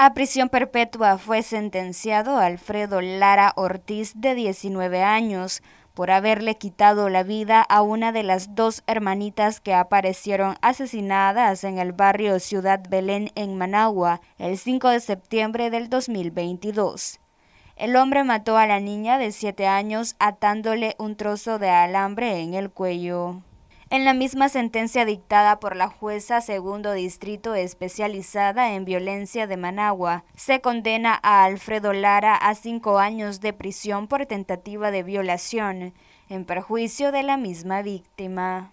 A prisión perpetua fue sentenciado Alfredo Lara Ortiz de 19 años por haberle quitado la vida a una de las dos hermanitas que aparecieron asesinadas en el barrio Ciudad Belén en Managua el 5 de septiembre del 2022. El hombre mató a la niña de 7 años atándole un trozo de alambre en el cuello. En la misma sentencia dictada por la jueza segundo distrito especializada en violencia de Managua, se condena a Alfredo Lara a cinco años de prisión por tentativa de violación, en perjuicio de la misma víctima.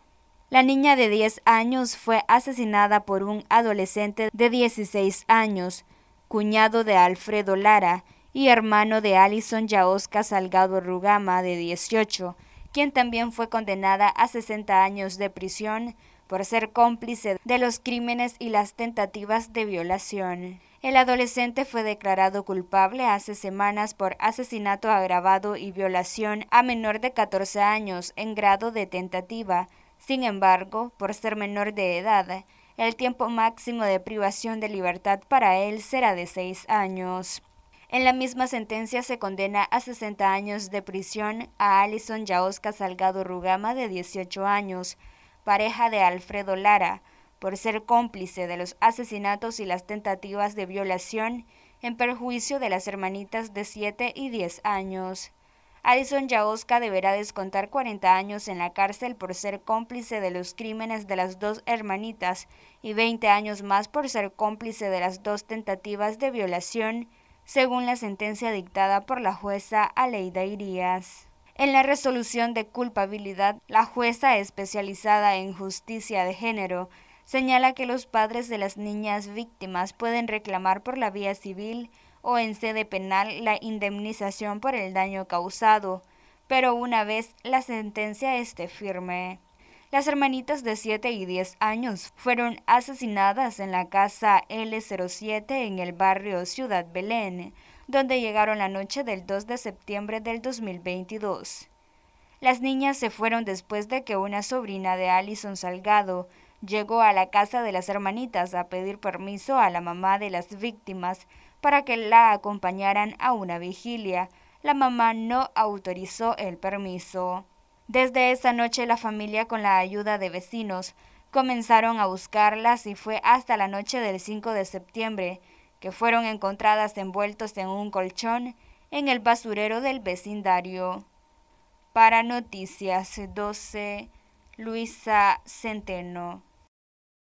La niña de diez años fue asesinada por un adolescente de dieciséis años, cuñado de Alfredo Lara y hermano de Alison Yaosca Salgado Rugama, de dieciocho quien también fue condenada a 60 años de prisión por ser cómplice de los crímenes y las tentativas de violación. El adolescente fue declarado culpable hace semanas por asesinato agravado y violación a menor de 14 años en grado de tentativa. Sin embargo, por ser menor de edad, el tiempo máximo de privación de libertad para él será de seis años. En la misma sentencia se condena a 60 años de prisión a Alison Yaosca Salgado Rugama, de 18 años, pareja de Alfredo Lara, por ser cómplice de los asesinatos y las tentativas de violación en perjuicio de las hermanitas de 7 y 10 años. Alison Yaosca deberá descontar 40 años en la cárcel por ser cómplice de los crímenes de las dos hermanitas y 20 años más por ser cómplice de las dos tentativas de violación según la sentencia dictada por la jueza Aleida Irías. En la resolución de culpabilidad, la jueza especializada en justicia de género señala que los padres de las niñas víctimas pueden reclamar por la vía civil o en sede penal la indemnización por el daño causado, pero una vez la sentencia esté firme. Las hermanitas de 7 y 10 años fueron asesinadas en la casa L07 en el barrio Ciudad Belén, donde llegaron la noche del 2 de septiembre del 2022. Las niñas se fueron después de que una sobrina de Alison Salgado llegó a la casa de las hermanitas a pedir permiso a la mamá de las víctimas para que la acompañaran a una vigilia. La mamá no autorizó el permiso. Desde esa noche la familia con la ayuda de vecinos comenzaron a buscarlas y fue hasta la noche del 5 de septiembre que fueron encontradas envueltos en un colchón en el basurero del vecindario. Para Noticias 12, Luisa Centeno.